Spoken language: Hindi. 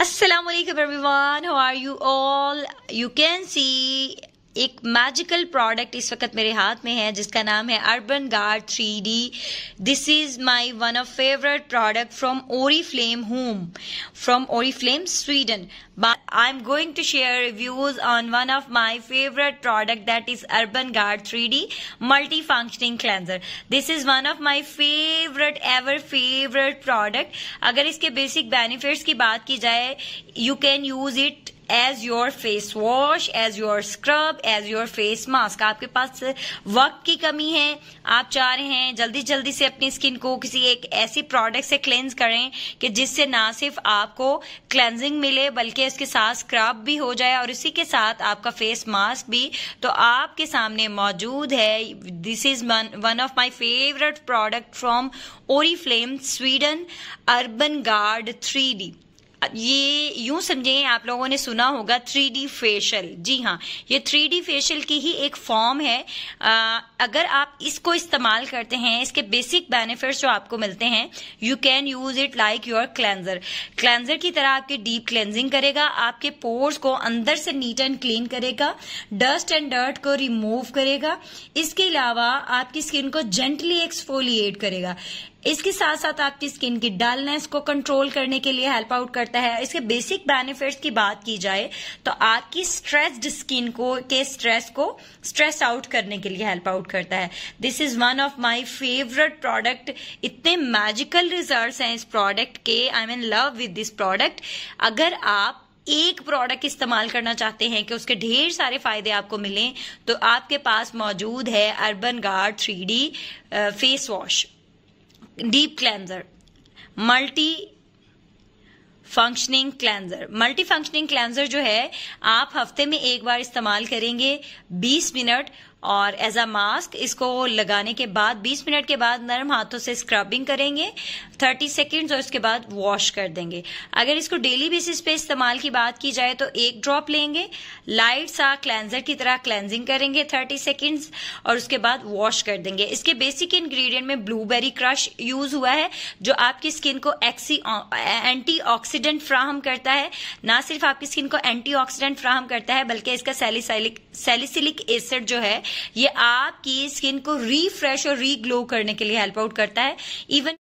Assalamu alaikum everyone. How are you all? You can see एक मैजिकल प्रोडक्ट इस वक्त मेरे हाथ में है जिसका नाम है Urban Guard three D this is my one of favourite product from Oriflame home from Oriflame Sweden but I am going to share reviews on one of my favourite product that is Urban Guard three D multi functioning cleanser this is one of my favourite ever favourite product अगर इसके बेसिक बेनिफिट्स की बात की जाए you can use it as your face wash as your scrub as your face mask आपके पास वक्त की कमी है आप चाह रहे हैं जल्दी जल्दी से अपनी स्किन को किसी एक ऐसी प्रोडक्ट से क्लेंज करें कि जिससे ना सिर्फ आपको क्लेंजिंग मिले बल्कि इसके साथ स्क्रब भी हो जाए और इसी के साथ आपका फेस मास्क भी तो आपके सामने मौजूद है this is one of my favourite product from Oriflame Sweden Urban Guard three D ये यूं समझें आप लोगों ने सुना होगा थ्री डी फेशियल जी हाँ ये थ्री डी फेशियल की ही एक फॉर्म है आ, अगर आप इसको इस्तेमाल करते हैं इसके बेसिक बेनिफिट्स जो आपको मिलते हैं you can use it like your cleanser cleanser की तरह आपके डीप क्लेंजिंग करेगा आपके पोर्स को अंदर से नीट एंड क्लीन करेगा डस्ट एंड डर्ट को रिमूव करेगा इसके अलावा आपकी स्किन को जेंटली एक्सफोलिएट करेगा इसके साथ साथ आपकी स्किन की डलनेस को कंट्रोल करने के लिए हेल्प आउट करता है इसके बेसिक बेनिफिट्स की बात की जाए तो आपकी स्ट्रेस्ड स्किन को के स्ट्रेस को स्ट्रेस आउट करने के लिए हेल्प आउट करता है this is one of my favourite product इतने मैजिकल रिजल्ट हैं इस प्रोडक्ट के I am in love with this product अगर आप एक प्रोडक्ट इस्तेमाल करना चाहते हैं कि उसके ढेर सारे फायदे आपको मिलें तो आपके पास मौजूद है Urban Guard three face wash deep cleanser multi functioning cleanser multi functioning cleanser जो है आप हफ्ते में एक बार इस्तेमाल करेंगे 20 मिनट और एज अ मास्क इसको लगाने के बाद 20 मिनट के बाद नरम हाथों से स्क्रबिंग करेंगे 30 सेकेंड्स और उसके बाद वॉश कर देंगे अगर इसको डेली बेसिस पे इस्तेमाल की बात की जाए तो एक ड्रॉप लेंगे लाइट सा क्लेंजर की तरह क्लेंजिंग करेंगे 30 सेकेंड्स और उसके बाद वॉश कर देंगे इसके बेसिक इंग्रेडिएंट में ब्लूबेरी क्रश यूज हुआ है जो आपकी स्किन को एक्सी एंटी ऑक्सीडेंट फ्राहम करता है ना सिर्फ आपकी स्किन को एंटी ऑक्सीडेंट फ्राहम करता है बल्कि इसका सेलिसलिक सेलिसिलिक एसिड जो है ये आपकी स्किन को रिफ्रेश और रीग्लो करने के लिए हेल्प आउट करता है इवन